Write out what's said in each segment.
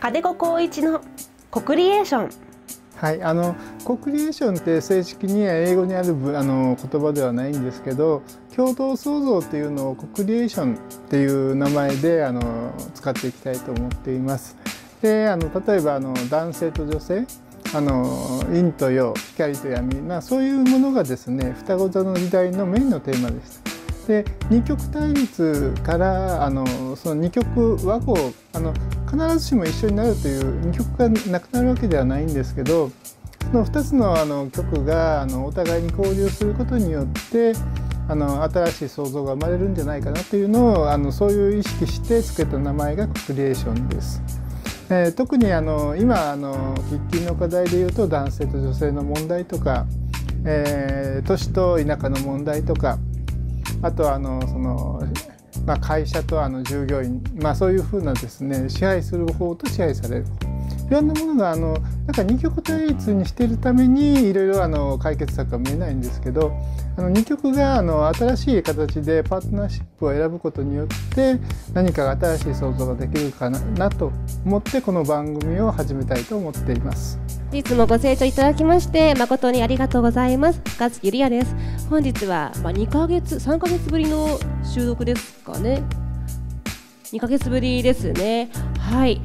金子光一のコクリエーションはい、あのコクリエーションって正式には英語にあるあの言葉ではないんですけど共同創造っていうのをコクリエーションっていう名前であの使っていきたいと思っています。であの例えばあの男性と女性あの陰と陽光と闇、まあ、そういうものがですね双子座の時代のメインのテーマでした。で二極対立からあのその二極和光あの必ずしも一緒になるという2曲がなくなるわけではないんですけどその2つのあの曲があのお互いに交流することによってあの新しい想像が生まれるんじゃないかなというのをあのそういう意識して付けた名前がクリエーションです。えー、特にあの今あの喫緊の課題でいうと男性と女性の問題とか、えー、都市と田舎の問題とかあとはあのそのまあ、会社とあの従業員、まあ、そういうふうなですね支配する方と支配される方いろんなものがあのなんか二極対立にしてるためにいろいろあの解決策が見えないんですけどあの2曲があの新しい形でパートナーシップを選ぶことによって何かが新しい想像ができるかななと思ってこの番組を始めたいと思っていますいつもご清聴いただきまして誠にありがとうございます深津ゆりやです本日はまあ2ヶ月3ヶ月ぶりの収録ですかね2ヶ月ぶりですねはい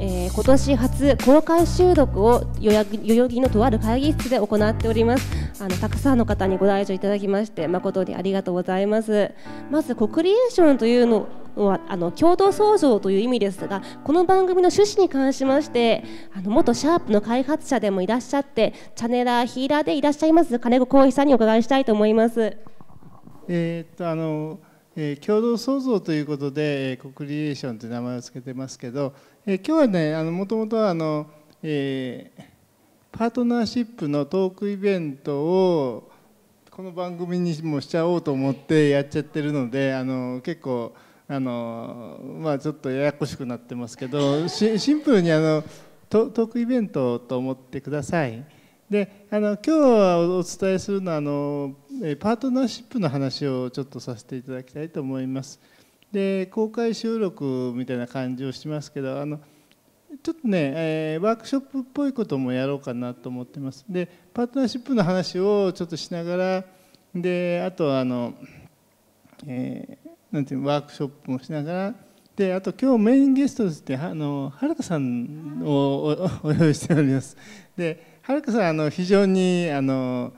えー、今年初公開収録を代々木のとある会議室で行っておりますあのたくさんの方にご来場いただきまして誠にありがとうございますまずコクリエーションというのはあの共同創造という意味ですがこの番組の趣旨に関しましてあの元シャープの開発者でもいらっしゃってチャネラーヒーラーでいらっしゃいます金子浩一さんにお伺いしたいと思います。えー、っとあのえー、共同創造ということで、えー、コクリエーションという名前を付けてますけど、えー、今日はねもともとはあの、えーパートナーシップのトークイベントをこの番組にもしちゃおうと思ってやっちゃってるのであの結構あの、まあ、ちょっとややこしくなってますけどシンプルにあのトークイベントと思ってください。であの今日はお伝えするのはあのパートナーシップの話をちょっとさせていただきたいと思います。で公開収録みたいな感じをしますけどあのちょっとね、えー、ワークショップっぽいこともやろうかなと思ってます。でパートナーシップの話をちょっとしながらであとはあの、えー、なんていうワークショップもしながらであと今日メインゲストすってあの原田さんをお用意しております。で原田さんあの非常にあの、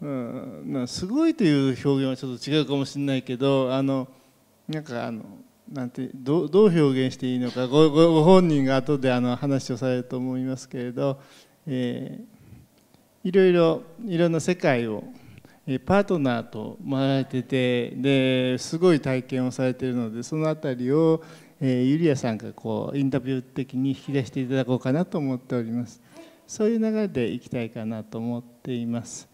うん、すごいという表現はちょっと違うかもしれないけどあのなんかあのなんてどどう表現していいのかごごご本人が後であの話をされると思いますけれど、えー、いろいろいろんな世界をパートナーと回られててですごい体験をされているのでその辺りを、えー、ゆりやさんがこうインタビュー的に引き出していただこうかなと思っております。そういう流れでいきたいかなと思っています。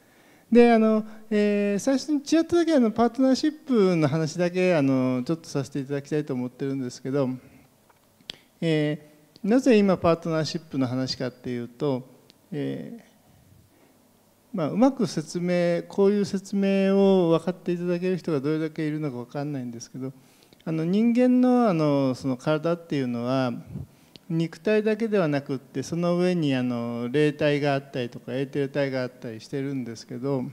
であの、えー、最初にちらっとだけあのパートナーシップの話だけあのちょっとさせていただきたいと思ってるんですけど、えー、なぜ今パートナーシップの話かっていうと、えーまあ、うまく説明こういう説明を分かっていただける人がどれだけいるのか分かんないんですけどあの人間のあのその体っていうのは肉体だけではなくってその上にあの霊体があったりとかエーテル体があったりしてるんですけど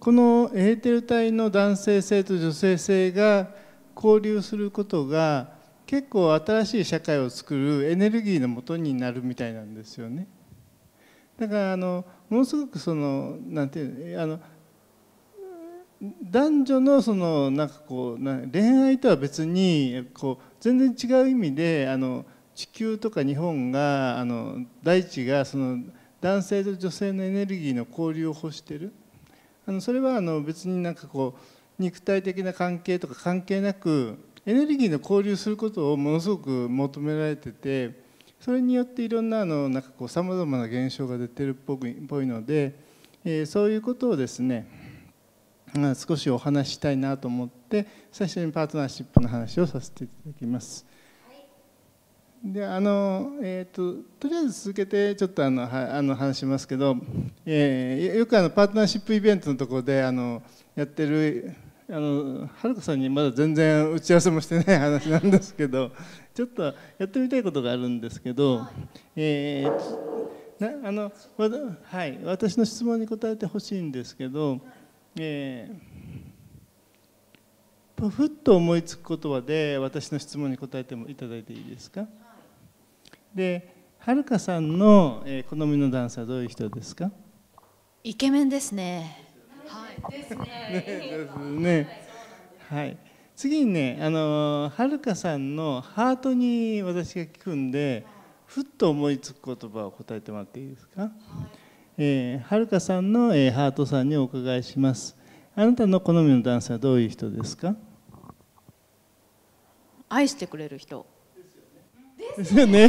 このエーテル体の男性性と女性性が交流することが結構新しい社会を作るエネルギーのもとになるみたいなんですよね。だからあのものすごくそのなんていうあの男女のそのなんかこう恋愛とは別にこう全然違う意味であの地球とか日本があの大地がその男性と女性のエネルギーの交流を欲してるあのそれはあの別になんかこう肉体的な関係とか関係なくエネルギーの交流することをものすごく求められててそれによっていろんなさまざまな現象が出てるっぽいので、えー、そういうことをですね少しお話したいなと思って最初にパートナーシップの話をさせていただきます。であのえーと、とりあえず続けてちょっとあのはあの話しますけど、えー、よくあのパートナーシップイベントのところであのやってるあのはるかさんにまだ全然打ち合わせもしてない 話なんですけどちょっとやってみたいことがあるんですけど、えー、なあのはい、私の質問に答えてほしいんですけど。ふっと思いつく言葉で私の質問に答えてもいただいていいですか、はい、ではるかさんの、えー、好みのダンサーどういう人ですかイケメンですね。はい。ですね。はい。次にね、あのはるかさんのハートに私が聞くんで、ふっと思いつく言葉を答えてもらっていいですか。はいえはるかさんの、えー、ハートさんにお伺いしますあなたの好みの男性はどういう人ですか愛してくれる人ですよね。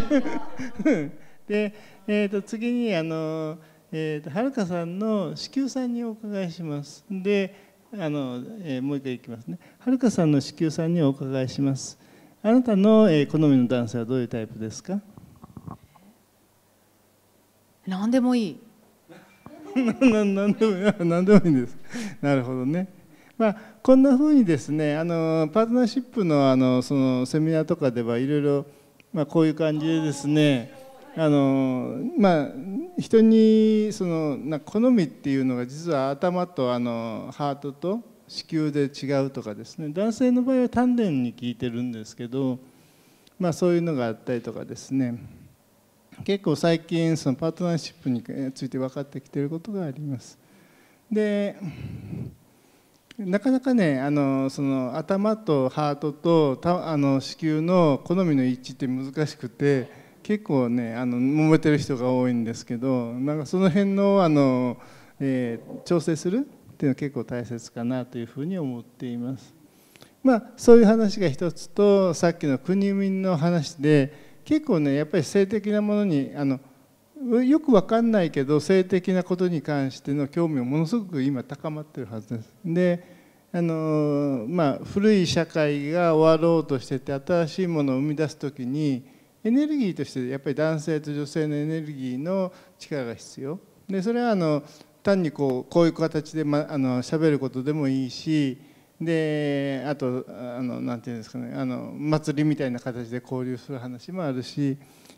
で、えーと、次にあの、えーと、とはるかさんの子宮さんにお伺いします。であの、えー、もう一回いきますね。はるかさんの子宮さんにお伺いします。あなたの、えー、好みの男性はどういうタイプですか何でもいい。何でもでもいいんです。なるほどね。まあ、こんなふうにですねあのパートナーシップのあのそのセミナーとかではいろいろ、まあ、こういう感じでですねあの、まあ、人にそのな好みっていうのが実は頭とあのハートと子宮で違うとかですね男性の場合は丹田に効いてるんですけど、まあ、そういうのがあったりとかですね。結構最近そのパートナーシップについて分かってきていることがあります。でなかなかねあのその頭とハートとたあの子宮の好みの一致って難しくて結構ねあの揉めてる人が多いんですけどなんかその辺のあの、えー、調整するっていうのは結構大切かなというふうに思っています。まあ、そういう話が一つとさっきの国民の話で結構ねやっぱり性的なものにあのよく分かんないけど性的なことに関しての興味をものすごく今高まってるはずです。であのまあ、古い社会が終わろうとしてて新しいものを生み出す時にエネルギーとしてやっぱり男性と女性のエネルギーの力が必要でそれはあの単にこうこういう形で、ま、あの喋ることでもいいしであとあのなんていうんですかねあの祭りみたいな形で交流する話もあるし、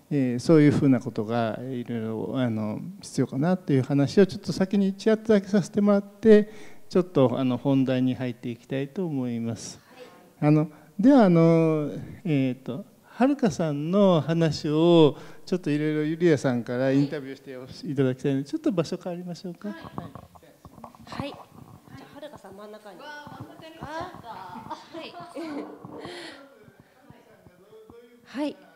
えー、そういうふうなことがいろいろあの必要かなという話をちょっと先に一らっとだけさせてもらってちょっとあの本題に入っていきたいと思います。あのではあの、えーと、はるかさんの話をちょっといろいろゆりやさんからインタビューしていただきたいのでちょっと場所変わりましょうか。はい、はい真ん中に。はい。はい。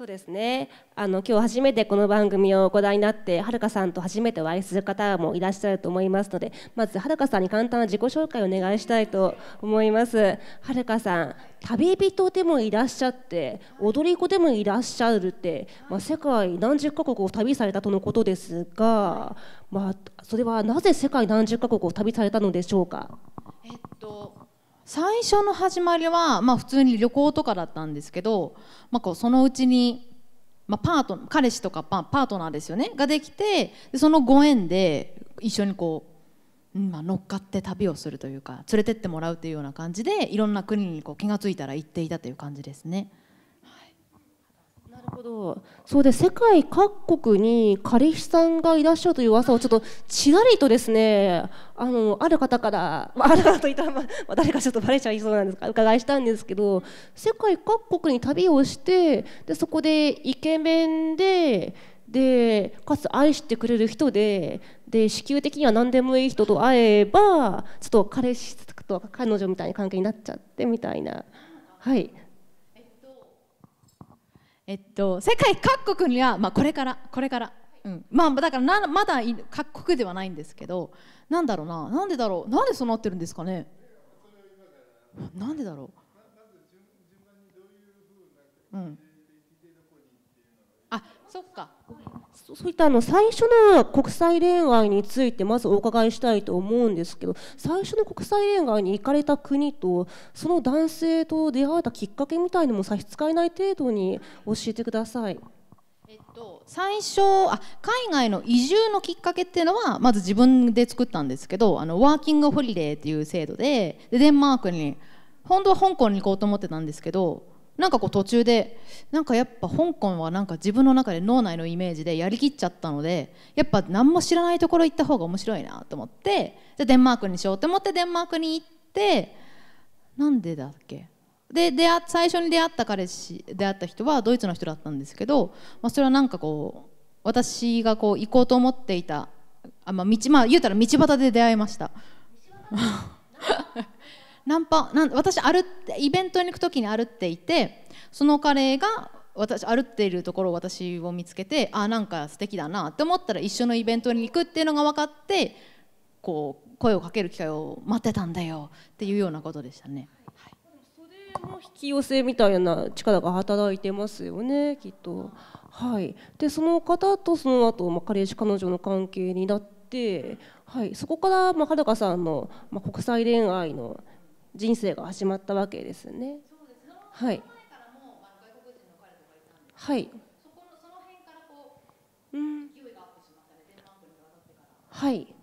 そうですねあの今日初めてこの番組をご覧になってはるかさんと初めてお会いする方もいらっしゃると思いますのでまずはるかさんに簡単な自己紹介をお願いしたいと思いますはるかさん旅人でもいらっしゃって踊り子でもいらっしゃるって、まあ、世界何十カ国を旅されたとのことですが、まあ、それはなぜ世界何十カ国を旅されたのでしょうかえっと最初の始まりは、まあ、普通に旅行とかだったんですけど、まあ、こうそのうちに、まあ、パート彼氏とかパートナーですよねができてそのご縁で一緒にこう、まあ、乗っかって旅をするというか連れてってもらうというような感じでいろんな国にこう気が付いたら行っていたという感じですね。ほどそうで世界各国に彼氏さんがいらっしゃるという噂をちょっとちらりとですねあのある方から、まあ、ある方といったら、まあ、誰かちょっとバレちゃいそうなんですが伺いしたんですけど世界各国に旅をしてでそこでイケメンででかつ愛してくれる人でで子宮的には何でもいい人と会えばちょっと彼氏と彼女みたいな関係になっちゃってみたいな。はいえっと、世界各国には、まあ、これからこれから、うんまあ、だからまだ各国ではないんですけどなんだろうななんでだろうなんでそうなってるんですかねなんでだろう、うん、あそっかそういったあの最初の国際恋愛についてまずお伺いしたいと思うんですけど最初の国際恋愛に行かれた国とその男性と出会えたきっかけみたいのも差し支えない程度に教えてください。えっと、最初あ海外の移住のきっかけっていうのはまず自分で作ったんですけどあのワーキングホリデーっていう制度ででデンマークに本当は香港に行こうと思ってたんですけどなんかこう途中でなんかやっぱ香港はなんか自分の中で脳内のイメージでやりきっちゃったのでやっぱ何も知らないところ行った方が面白いなと思ってじゃデンマークにしようと思ってデンマークに行ってなんでだっけで出会最初に出会った彼氏出会った人はドイツの人だったんですけど、まあ、それはなんかこう私がこう行こうと思っていたあ、まあ、道まあ言うたら道端で出会いました。ナンパなん私あるイベントに行く時に歩っていてその彼が私歩っているところを私を見つけてあなんか素敵だなって思ったら一緒のイベントに行くっていうのが分かってこう声をかける機会を待ってたんだよっていうようなことでしたね。はい、それも引き寄せみたいな力が働いてますよねきっと。はい、でその方とその後、まあ、彼氏彼女の関係になって、はい、そこから、まあ、はるかさんの、まあ、国際恋愛の人生が始まったわけですね。はい。はい。うん。はい。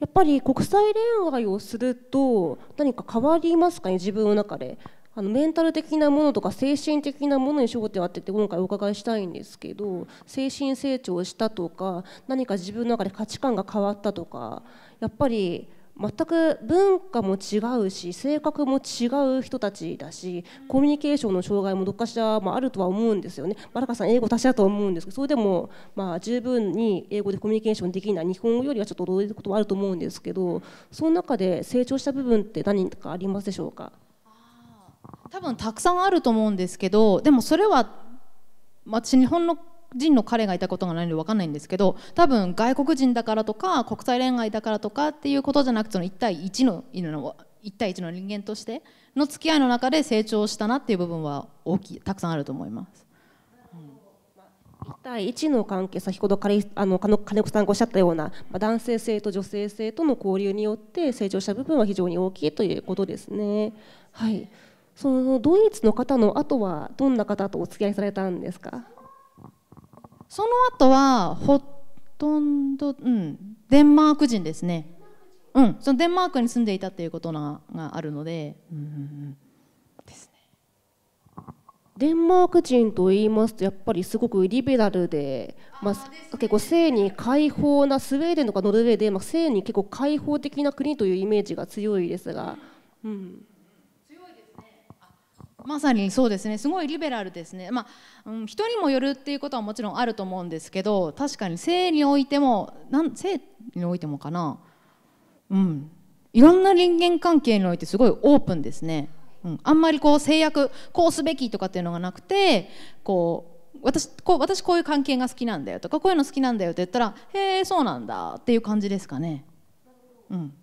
やっぱり国際恋愛をすると何か変わりますかね自分の中であのメンタル的なものとか精神的なものに焦点を当てて今回お伺いしたいんですけど精神成長したとか何か自分の中で価値観が変わったとかやっぱり全く文化も違うし性格も違う人たちだしコミュニケーションの障害もどっかしら、まあ、るとは思うんですよね。バラカさん英語達者だと思うんですけどそれでも、まあ、十分に英語でコミュニケーションできない日本語よりはちょっと驚いることもあると思うんですけどその中で成長した部分って何かありますでしょうか多分たくさんあると思うんですけどでもそれは、私日本の人の彼がいたことがないので分かんないんですけど多分外国人だからとか国際恋愛だからとかっていうことじゃなくてその1対1の一対一の人間としての付き合いの中で成長したなっていう部分は大きいたくさんあると思います。1対1の関係先ほど金子さんがおっしゃったような男性性と女性性との交流によって成長した部分は非常に大きいということですね。はい、そのドイツの方の後はどんな方とお付き合いされたんですかその後はほとんど、うん、デンマーク人ですね、うん、そのデンマークに住んでいたということがあるので,、うん、ですね、デンマーク人と言いますとやっぱりすごくリベラルで,、まあ、ね、結構性に開放なスウェーデンとかノルウェーで、まあ、性に結構開放的な国というイメージが強いですが。うんかまさにそうですねすごいリベラルですねまあ、うん、人にもよるっていうことはもちろんあると思うんですけど確かに性においてもなん性においてもかなうんいろんな人間関係においてすごいオープンですね、うん、あんまりこう制約こうすべきとかっていうのがなくてこう私こう私こういう関係が好きなんだよとかこういうの好きなんだよって言ったら「へえそうなんだ」っていう感じですかね。うん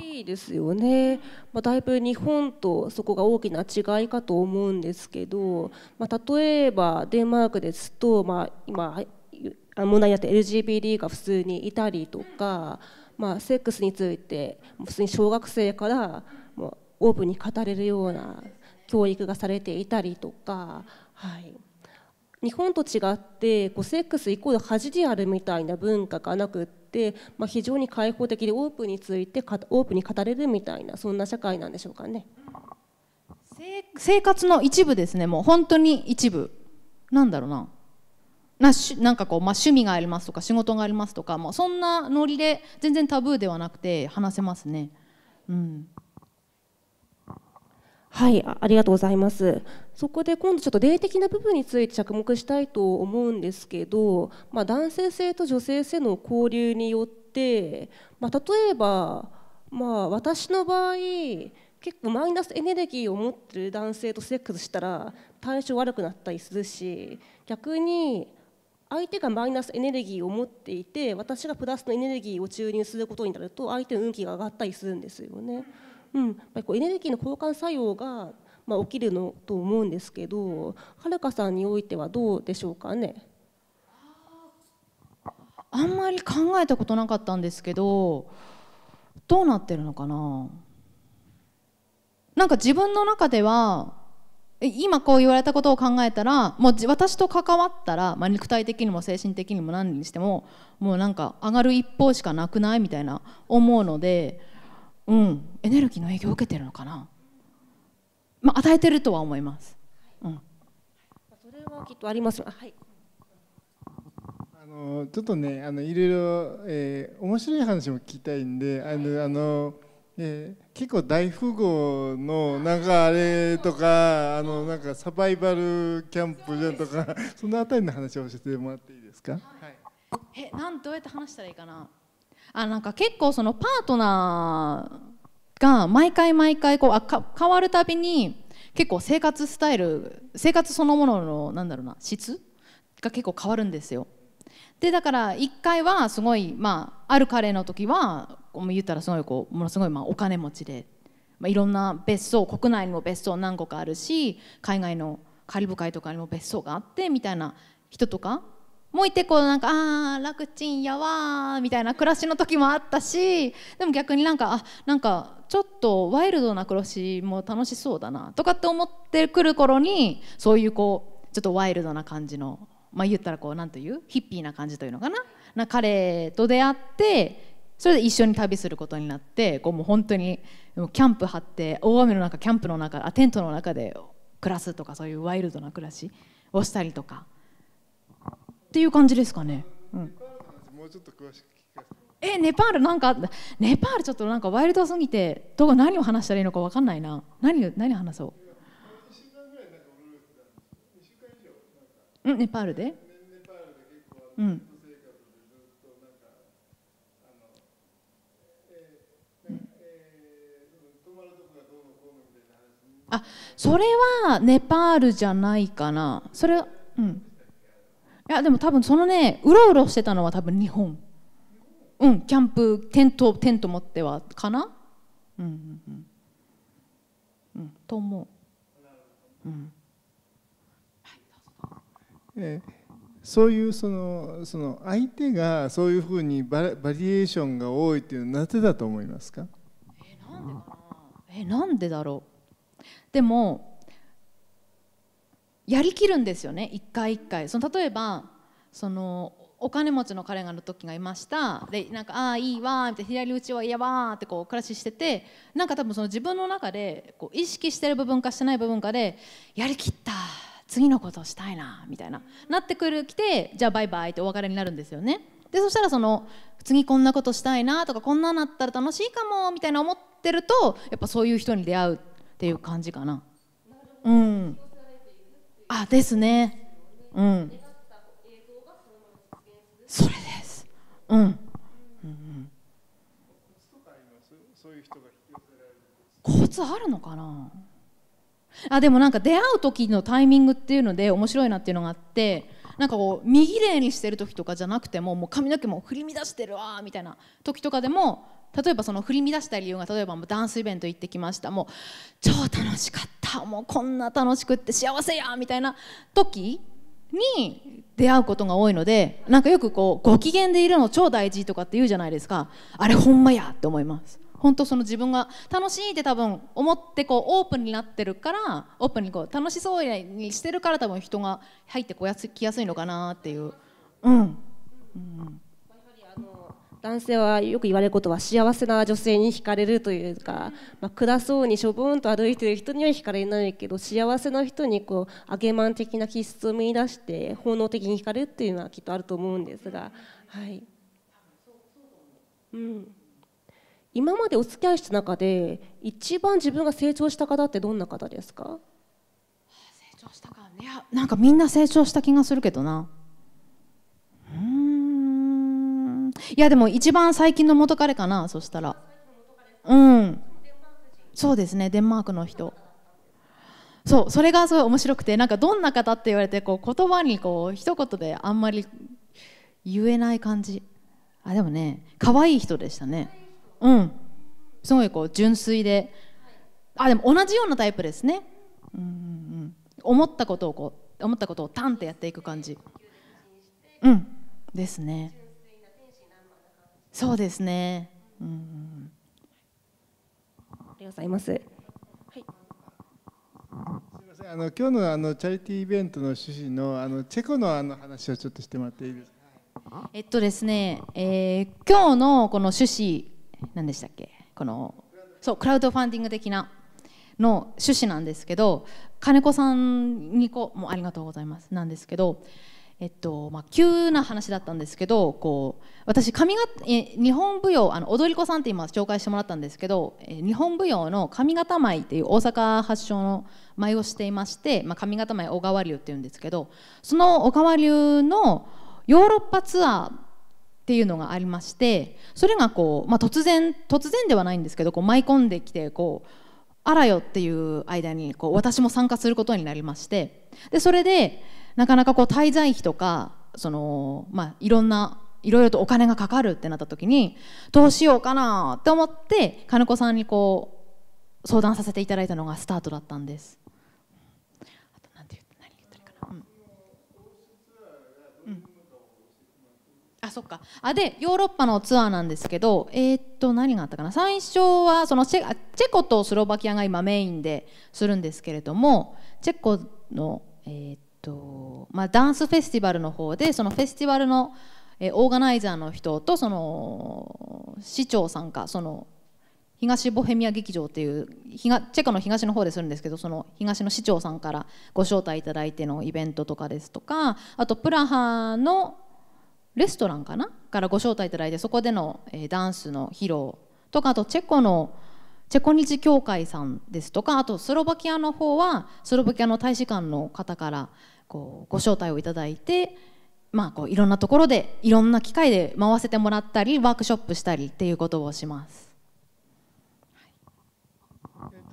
いですよね、まあ、だいぶ日本とそこが大きな違いかと思うんですけど、まあ、例えばデンマークですと、まあ、今問題になって LGBT が普通にいたりとか、まあ、セックスについて普通に小学生からオープンに語れるような教育がされていたりとか。はい日本と違ってこうセックスイコール恥であるみたいな文化がなくって、まあ、非常に開放的でオープンについてオープンに語れるみたいなそんな社会なんでしょうかね生活の一部ですねもう本当に一部なんだろうななしなんかこう、まあ、趣味がありますとか仕事がありますとかもうそんなノリで全然タブーではなくて話せますね。うんはい、ありがとうございます。そこで今度ちょっと霊的な部分について着目したいと思うんですけど、まあ、男性性と女性性の交流によって、まあ、例えば、まあ、私の場合結構マイナスエネルギーを持ってる男性とセックスしたら体調悪くなったりするし逆に相手がマイナスエネルギーを持っていて私がプラスのエネルギーを注入することになると相手の運気が上がったりするんですよね。うん、やっぱりこうエネルギーの交換作用がまあ、起きるのと思うんですけどはるかさんにおいてはどうでしょうかねあんまり考えたことなかったんですけどどうなってるのかななんか自分の中では今こう言われたことを考えたらもう私と関わったら、まあ、肉体的にも精神的にも何にしてももうなんか上がる一方しかなくないみたいな思うので。うん、エネルギーの影響を受けてるのかな、まあ、与えてるとは思います、うん、それはきっとありますはいあのちょっとねあのいろいろ、えー、面白い話も聞きたいんであの、あのえー、結構大富豪のなんかあれとかあのなんかサバイバルキャンプとかそのあたりの話を教えてもらっていいですか、はい、えなんどうやって話したらいいかなあなんか結構そのパートナーが毎回毎回こうあか変わるたびに結構生活スタイル生活そのもののなんだろうな質が結構変わるんですよ。でだから1回はすごい、まあ、あるカレーの時は言ったらすごいこうものすごいまあお金持ちで、まあ、いろんな別荘国内にも別荘何個かあるし海外のカリブ海とかにも別荘があってみたいな人とかもういてこうなんかあ楽ちんやわーみたいな暮らしの時もあったしでも逆になんかあなんかちょっとワイルドな暮らしも楽しそうだなとかって思ってくる頃にそういうこうちょっとワイルドな感じのまあ言ったらこうなんというヒッピーな感じというのかなな彼と出会ってそれで一緒に旅することになってこうもう本当にキャンプ張って大雨の中キャンプの中あテントの中で暮らすとかそういうワイルドな暮らしをしたりとかっていう感じですかね。うん、もうちょっと詳しくえネパールなんかネパールちょっとなんかワイルドすぎてどこ何を話したらいいのか分かんないな何何話そう、うん、ネパールでうんあそれはネパールじゃないかなそれうんやでも多分そのねうろうろしてたのは多分日本うんキャンプテントテント持ってはかなうんうんうんうんと思う、うんえー、そういうそのその相手がそういうふうにババリエーションが多いっていうのはなぜだと思いますかえー、なんでかなえー、なんでだろうでもやりきるんですよね一回一回その例えばそのお金持ちの彼がの時がいましたでなんか「ああいいわ」みたいな「左打ちはいやわ」ってこう暮らししててなんか多分その自分の中でこう意識してる部分かしてない部分かで「やりきった次のことをしたいな」みたいななってくるきてじゃあバイバイってお別れになるんですよね。でそしたらその次こんなことしたいなとかこんななったら楽しいかもみたいな思ってるとやっぱそういう人に出会うっていう感じかな。うんあですねうんそれですうん、うんコツあるのかなあでもなんか出会う時のタイミングっていうので面白いなっていうのがあってなんかこう右霊にしてる時とかじゃなくてももう髪の毛も振り乱してるわみたいな時とかでも例えばその振り乱した理由が例えばもうダンスイベント行ってきましたもう超楽しかったもうこんな楽しくって幸せやみたいな時に出会うことが多いのでなんかよくこうご機嫌でいるの超大事とかって言うじゃないですかあれほんまやって思います本当その自分が楽しいって多分思ってこうオープンになってるからオープンにこう楽しそうにしてるから多分人が入ってこやすきやすいのかなっていううん、うん男性はよく言われることは幸せな女性に惹かれるというか、まあ、暗そうにしょぼんと歩いてる人には惹かれないけど幸せな人にこうアゲマン的な気質を見出して本能的に惹かれるっていうのはきっとあると思うんですが、はいうん、今までお付き合いした中で一番自分が成長した方ってどんな方ですか成長したかいやなんかみんな成長した気がするけどな。いやでも一番最近の元彼かなそしたらうんそうですねデンマークの人そうそれがすごい面白くてなんかどんな方って言われてこう言葉にこう一言であんまり言えない感じあでもね可愛い人でしたねうんすごいこう純粋であでも同じようなタイプですねうんうんうん思ったことをこう思ったことをタンってやっていく感じうんですねそうですね。うん。ありがとうございます。はい。すみません、あの今日のあのチャリティーイベントの趣旨のあのチェコのあの話をちょっとしてもらっていいですか。えっとですね、えー、今日のこの趣旨何でしたっけこのそうクラウドファンディング的なの趣旨なんですけど金子さんにこもありがとうございますなんですけどえっとまあ、急な話だったんですけどこう私髪型日本舞踊あの踊り子さんって今紹介してもらったんですけど日本舞踊の上方舞っていう大阪発祥の舞をしていまして、まあ、上方舞小川流っていうんですけどその小川流のヨーロッパツアーっていうのがありましてそれがこう、まあ、突然突然ではないんですけどこう舞い込んできてこうあらよっていう間にこう私も参加することになりましてでそれで。なかなかこう滞在費とかその、まあ、いろんないろいろとお金がかかるってなった時にどうしようかなって思って金子さんにこう相談させていただいたのがスタートだったんです。あそっかあでヨーロッパのツアーなんですけど、えー、っと何があったかな最初はそのチェチェコとスロバキアが今メインでするんですけれどもチェコの、えー、っとまあ、ダンスフェスティバルの方でそのフェスティバルの、えオーガナイザーの人とその市長さんかその東ボヘミア劇場っていうチェコの東の方でするんですけどその東の市長さんからご招待いただいてのイベントとかですとかあとプラハのレストランかなからご招待いただいてそこでの、えダンスの披露とかあとチェコのチェコ日協会さんですとかあとスロバキアの方はスロバキアの大使館の方から、こうご招待をいただいて、まあ、こういろんなところでいろんな機会で回せてもらったりワークショップしたりっていうことをします。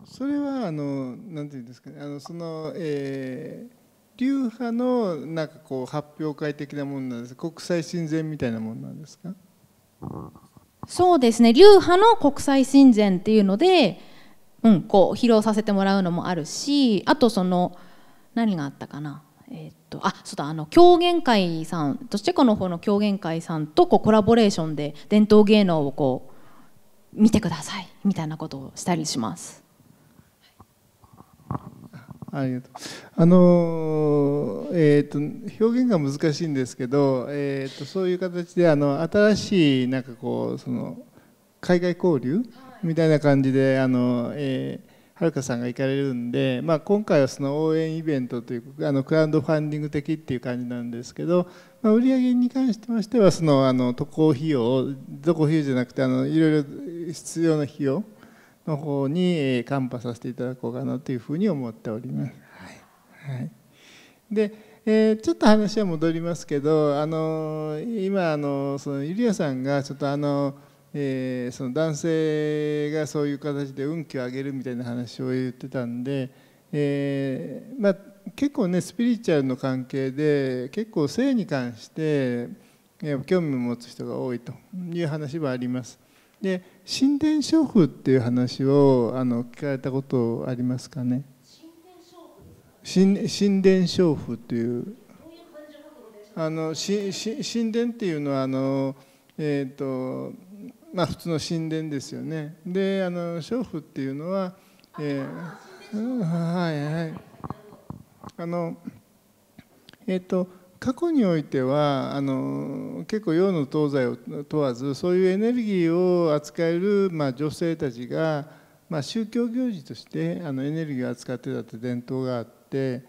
それはあのなんていうんですかねあのその、えー、流派のなんかこう発表会的なものなんです国際親善みたいなものなんですかそうですね流派の国際親善っていうので、うん、こう披露させてもらうのもあるしあとその何があったかなえっと、あそうだあの狂言会さんとしてこの方の狂言会さんとこうコラボレーションで伝統芸能をこう見てくださいみたいなことをしたりします。ありがとうあのえーと、表現が難しいんですけど、えーと、とそういう形であの新しいなんかこうその海外交流みたいな感じであの、えーはるかさんが行かれるんで、まあ、今回はその応援イベントというあのクラウドファンディング的っていう感じなんですけど、まあ、売上に関してましてはそのあの渡航費用渡航費用じゃなくてあのいろいろ必要な費用の方にカンパさせていただこうかなというふうに思っております。はいはい、でえー、ちょっと話は戻りますけどあの今あのそのゆりやさんがちょっとあのえー、その男性がそういう形で運気を上げるみたいな話を言ってたんで、えー、まあ、結構ねスピリチュアルの関係で結構性に関して、え興味を持つ人が多いという話はあります。で神殿娼婦っていう話をあの聞かれたことありますかね神殿娼婦というあの神殿っていうのはあのえっ、ー、とまあ、普通の神殿ですよねであの娼婦っていうのは、えー、うん、はいはいあのえっ、ー、と過去においてはあの結構洋の東西を問わずそういうエネルギーを扱える、まあ、女性たちが、まあ、宗教行事としてあのエネルギーを扱ってたって伝統があって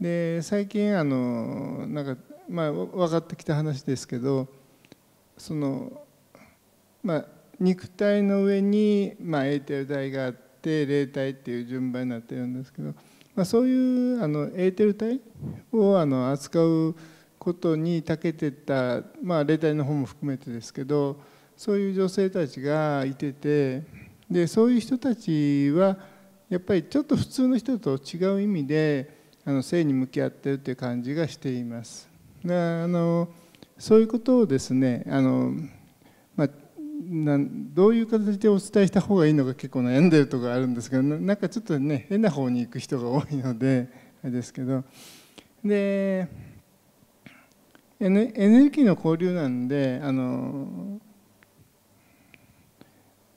で最近あのなんか、まあ、分かってきた話ですけどそのまあ、肉体の上に、まあ、エーテル体があって霊体っていう順番になってるんですけど、まあ、そういうあのエーテル体をあの扱うことに長けてた、まあ、霊体の方も含めてですけどそういう女性たちがいててでそういう人たちはやっぱりちょっと普通の人と違う意味であの性に向き合ってるっていう感じがしています。あのそういうことをですねあのなんどういう形でお伝えした方がいいのか結構悩んでるとこあるんですけどなんかちょっとね変な方に行く人が多いのであれですけどで n ギーの交流なんであの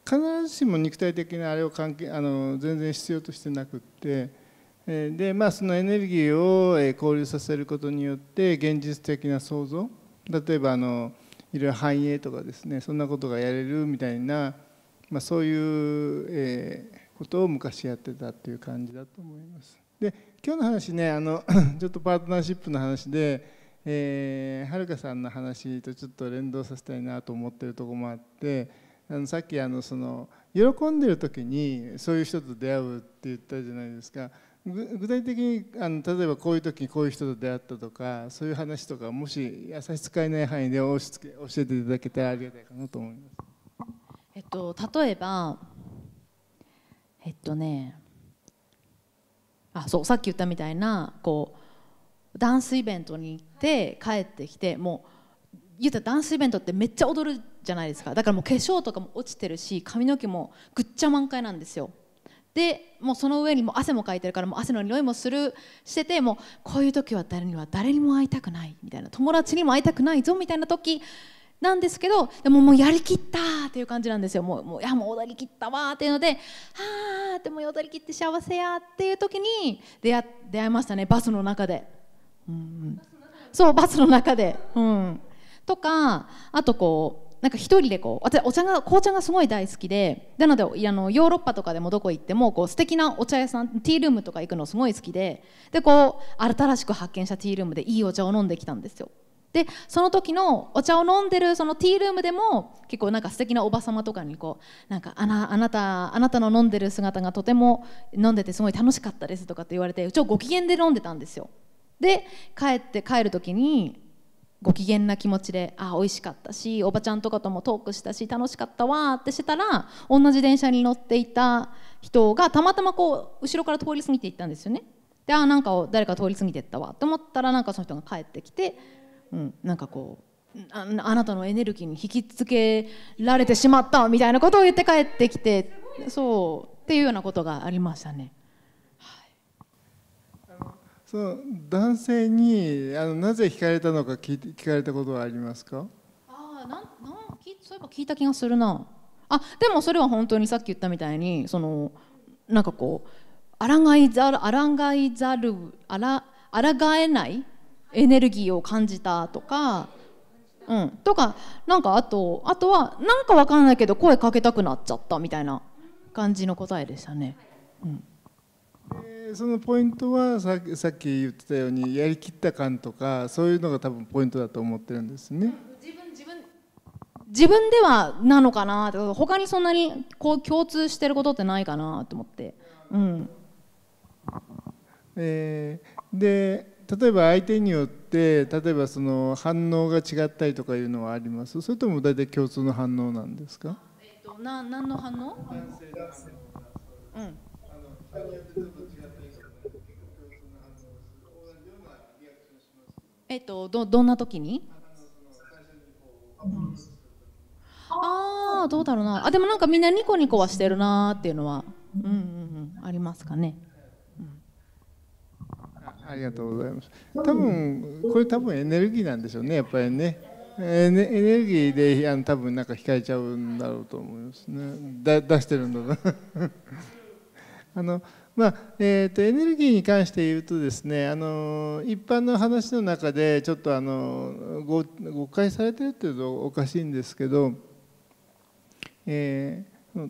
必ずしも肉体的なあれを関係あの全然必要としてなくってで、まあ、そのエネルギーを交流させることによって現実的な想像例えばあの「いろいろ繁栄とかですねそんなことがやれるみたいな、まあ、そういう、えー、ことを昔やってたっていう感じだと思います。で今日の話ねあの ちょっとパートナーシップの話で、えー、はるかさんの話とちょっと連動させたいなと思ってるとこもあってあのさっきあのその喜んでる時にそういう人と出会うって言ったじゃないですか。具体的にあの例えばこういう時こういう人と出会ったとかそういう話とかもし優し使えない範囲で教えていただけたらありがたいかなと思います。えっと、例えばえっとねあそうさっき言ったみたいなこうダンスイベントに行って帰ってきてもう言ったらダンスイベントってめっちゃ踊るじゃないですかだからもう化粧とかも落ちてるし髪の毛もぐっちゃ満開なんですよ。でもうその上にも汗もかいてるからもう汗の匂いもするしててもうこういう時は誰には誰にも会いたくないみたいな友達にも会いたくないぞみたいな時なんですけどでももうやりきったっていう感じなんですよもうもういやもう踊りきったわっていうのではあでも踊りきって幸せやっていう時に出会出会いましたねバスの中で、うん、そうバスの中で、うん、とかあとこうなんか一人でこう私お茶が紅茶がすごい大好きでなのであのヨーロッパとかでもどこ行ってもこう素敵なお茶屋さんティールームとか行くのすごい好きででこう新しく発見したティールームでいいお茶を飲んできたんですよ。でその時のお茶を飲んでるそのティールームでも結構なんか素敵なおばさまとかにこうなんかあなあなたあなたの飲んでる姿がとても飲んでてすごい楽しかったですとかって言われてうちご機嫌で飲んでたんですよ。で帰って帰る時にご機嫌な気持ちであ美味しかったしおばちゃんとかともトークしたし楽しかったわってしてたら同じ電車に乗っていた人がたまたまこう後ろから通り過ぎていったんですよね。であなんか誰か通り過ぎていったわと思ったらなんかその人が帰ってきて、うん、なんかこうあなたのエネルギーに引きつけられてしまったみたいなことを言って帰ってきてそうっていうようなことがありましたね。その男性にあのなぜ惹かれたのか聞聞かれたことはありますかああなんなんそういえば聞いた気がするなあでもそれは本当にさっき言ったみたいにそのなんかこう抗いざる抗いざるあら抗えないエネルギーを感じたとか、うん、とかなんかあとあとはなんかわかんないけど声かけたくなっちゃったみたいな感じの答えでしたね。うんえそのポイントはささっき言ってたようにやりきった感とかそういうのが多分ポイントだと思ってるんですね。自分自分自分ではなのかなと他にそんなにこう共通してることってないかなと思って。うんえー、で例えば相手によって例えばその反応が違ったりとかいうのはありますそれとも大体共通の反応なんですか、えーと、とな何の反応、うん えっと、どどんな時にああどうだろうなあでもなんかみんなニコニコはしてるなーっていうのは、うんうんうん、ありますかね、うん、ありがとうございます多分これ多分エネルギーなんでしょうねやっぱりねエネエネルギーであの多分なんか控えちゃうんだろうと思いますねだ出してるんだなあのまあえーと、エネルギーに関して言うとですねあの一般の話の中でちょっとあの誤解されてるっていうとおかしいんですけど、えー、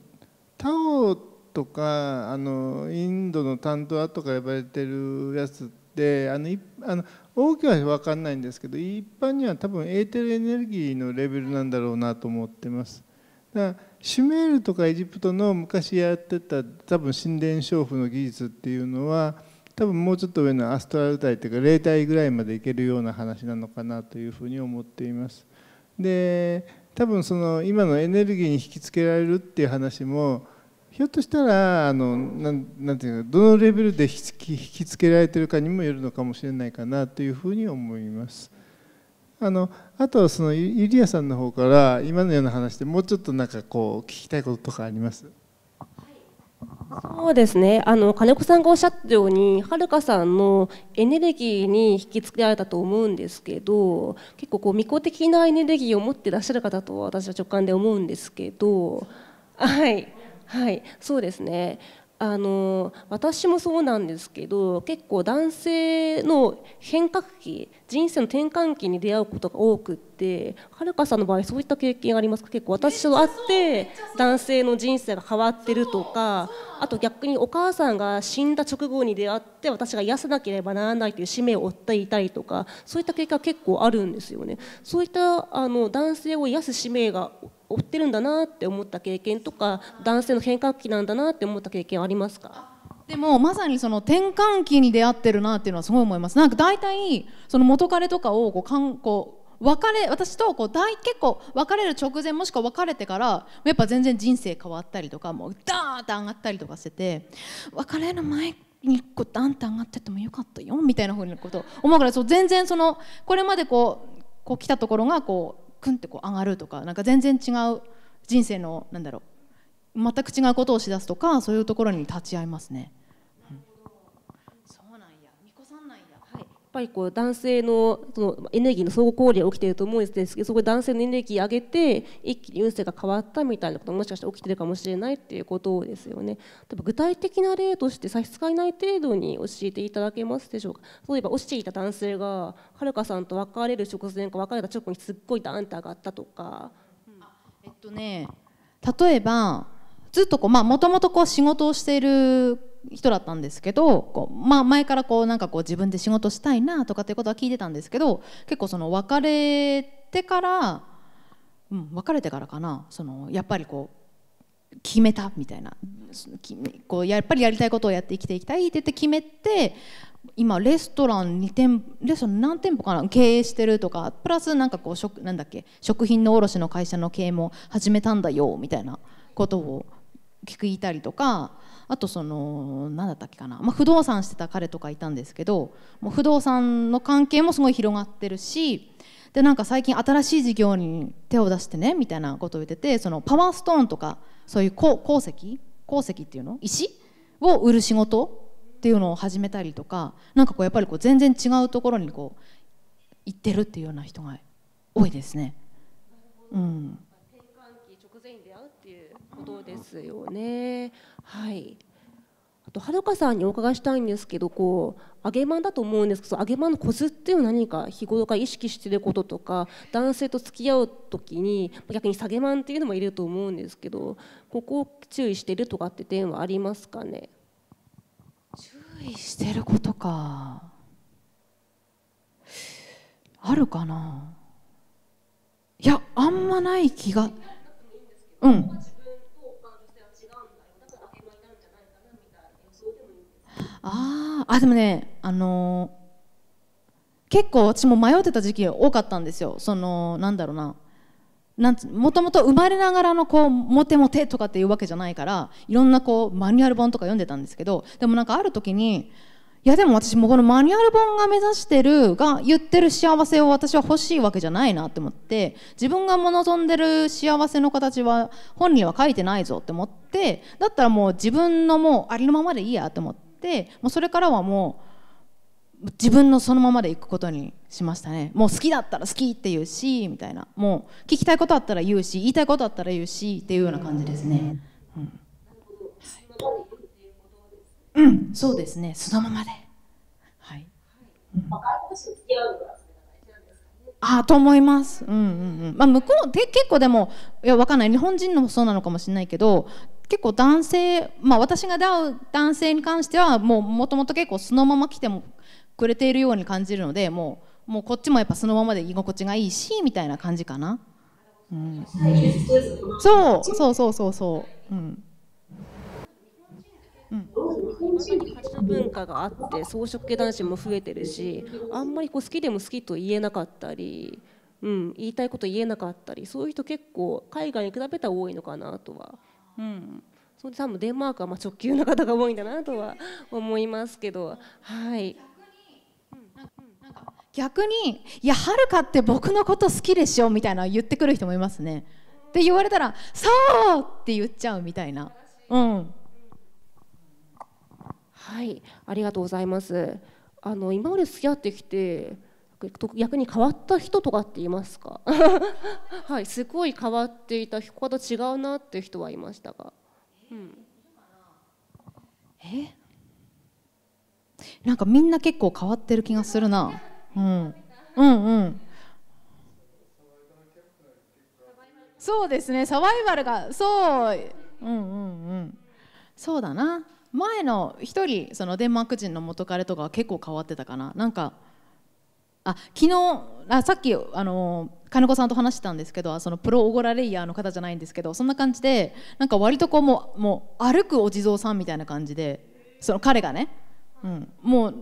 タオとかあのインドの担当とか呼ばれてるやつってあのあの大きくは分かんないんですけど一般には多分エーテルエネルギーのレベルなんだろうなと思ってます。だからシュメールとかエジプトの昔やってた多分神殿娼婦の技術っていうのは多分もうちょっと上のアストラル体というか霊体ぐらいまでいけるような話なのかなというふうに思っています。で多分その今のエネルギーに引きつけられるっていう話もひょっとしたらあのなんていうかどのレベルで引きつけられてるかにもよるのかもしれないかなというふうに思います。あのあとそのユリアさんの方から今のような話でもうちょっとなんかこう聞きたいこととかありますそうですねあの金子さんがおっしゃったようにはるかさんのエネルギーに引き付けられたと思うんですけど結構こう巫女的なエネルギーを持ってらっしゃる方と私は直感で思うんですけどはいはいそうですねあの私もそうなんですけど結構男性の変革期人生の転換期に出会うことが多くってはるかさんの場合そういった経験ありますか結構私と会って男性の人生が変わってるとかあと逆にお母さんが死んだ直後に出会って私が癒さなければならないという使命を負っていたりとかそういった経験は結構あるんですよね。そういったあの男性を癒す使命が追ってるんだなって思った経験とか男性の変換期なんだなって思った経験ありますかでもまさにその転換期に出会ってるなっていうのはすごい思います。なんか大体その元彼とかをこうかんこう別れ私とこう大結構別れる直前もしくは別れてからやっぱ全然人生変わったりとかもうダーンと上がったりとかしてて別れの前にこうダンって上がってってもよかったよみたいなふうなこと思うからそう全然そのこれまでこうこう来たところがこうクンってこう上がるとかなんか全然違う人生のなんだろう全く違うことをしだすとかそういうところに立ち会いますね。ぱりこう男性のそのエネルギーの相互交流が起きてると思うんですけどそこで男性のエネルギー上げて一気に運勢が変わったみたいなことももしかしたら起きてるかもしれないっていうことですよね。例え具体的な例として差し支えない程度に教えていただけますでしょうか例えば落ちていた男性がはるかさんと別れる直前か別れた直後にすっごいダンって上がったとか。えっとね例えばずっとこうまあもともと仕事をしている人だったんですけどこう、まあ、前からこうなんかこう自分で仕事したいなとかっていうことは聞いてたんですけど結構その別れてから、うん、別れてからかなそのやっぱりこう決めたみたいなこうやっぱりやりたいことをやって生きていきたいって言って決めて今レストラン2店レストラン何店舗かな経営してるとかプラスなんかこう食なんだっけ食品の卸の会社の経営も始めたんだよみたいなことを聞いたりとかあとその何だったっけかな、まあ、不動産してた彼とかいたんですけどもう不動産の関係もすごい広がってるしでなんか最近新しい事業に手を出してねみたいなことを言っててそのパワーストーンとかそういう鉱石鉱石っていうの石を売る仕事っていうのを始めたりとかなんかこうやっぱりこう全然違うところにこう行ってるっていうような人が多いですね。うん、転換期直前に出会うっていうことですよね。はいあとはるかさんにお伺いしたいんですけどこう揚げまんだと思うんですけど揚げまんのコツっていうのは何か日頃から意識してることとか男性と付き合う時に逆に下げまんっていうのもいると思うんですけどここを注意してるとかって点はありますかね注意してることかあるかないやあんまない気がうん。ああでもねあの結構私も迷ってた時期多かったんですよそのなんだろうなもともと生まれながらのこうモテモテとかっていうわけじゃないからいろんなこうマニュアル本とか読んでたんですけどでもなんかある時にいやでも私もこのマニュアル本が目指してるが言ってる幸せを私は欲しいわけじゃないなって思って自分が望んでる幸せの形は本人は書いてないぞって思ってだったらもう自分のもうありのままでいいやって思って。ってもうそれからはもう自分のそのままでいくことにしましたねもう好きだったら好きって言うしみたいなもう聞きたいことあったら言うし言いたいことあったら言うしっていうような感じですね。うん、うん、そうですねそのままで。はい。うん、あと思います。うんうんうん。まあ向こうで結構でもいやわかんない日本人のもそうなのかもしれないけど結構男性、まあ、私が出会う男性に関してはもうもともと結構そのまま来てもくれているように感じるのでもうもうこっちもやっぱそのままで居心地がいいしみたいな感じかな、うん、そうそうそうそうそううんうん、文化があって草食系男子も増えてるしあんまりこう好きでも好きと言えなかったり、うん、言いたいこと言えなかったりそういう人結構海外に比べたら多いのかなとはうん、そ多分デンマークはまあ直球の方が多いんだなとは思いますけど、はい。逆に「いやはるかって僕のこと好きでしょ」みたいな言ってくる人もいますね。って言われたら「そう!」って言っちゃうみたいな。うん、はいありがとうございます。あの今まで付き合ってきて逆に変わった人とかっていますか はいすごい変わっていた他と違うなっていう人はいましたが、うん、えなんかみんな結構変わってる気がするな、うん、うんうんそうですねサバイバルがそううんうんうんそうだな前の一人そのデンマーク人の元彼とかは結構変わってたかななんかあ昨日あさっきあの金子さんと話してたんですけどそのプロオごラレイヤーの方じゃないんですけどそんな感じでなんか割とこうもうもう歩くお地蔵さんみたいな感じでその彼がね、うん、もう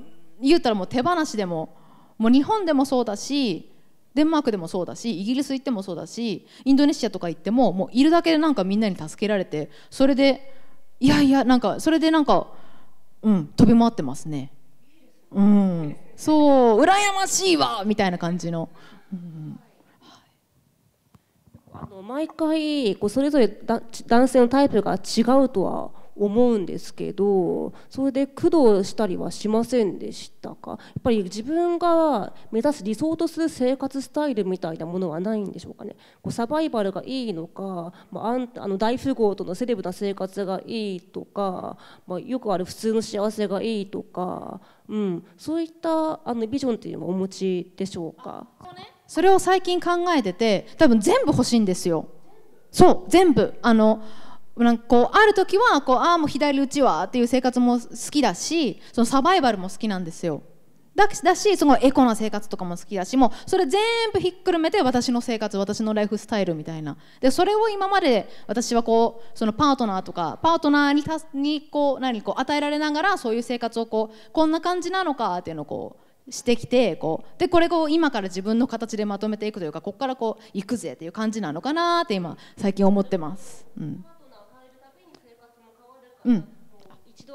言うたらもう手放しでももう日本でもそうだしデンマークでもそうだしイギリス行ってもそうだしインドネシアとか行ってももういるだけでなんかみんなに助けられてそれでいやいやなんかそれでなんかうん飛び回ってますね。うんそう羨ましいわみたいな感じの。うんあの毎回こうそれぞれ男性のタイプが違うとは思うんですけどそれで苦労したりはしませんでしたかやっぱり自分が目指す理想とする生活スタイルみたいなものはないんでしょうかねこうサバイバルがいいのか、まあ、あの大富豪とのセレブな生活がいいとか、まあ、よくある普通の幸せがいいとかうん、そういったあのビジョンっていうのをお持ちでしょうかそれを最近考えてて多分全部欲しいんですよそう全部あのなんかこうある時はこうああもう左打ちはっていう生活も好きだしそのサバイバルも好きなんですよだだしそのエコな生活とかも好きだしもうそれ全部ひっくるめて私の生活私のライフスタイルみたいなでそれを今まで私はこうそのパートナーとかパートナーにたにこう何こう与えられながらそういう生活をこうこんな感じなのかっていうのをこうしてきてこうでこれを今から自分の形でまとめていくというかここからこう行くぜっていう感じなのかなって今最近思ってます。うん、うん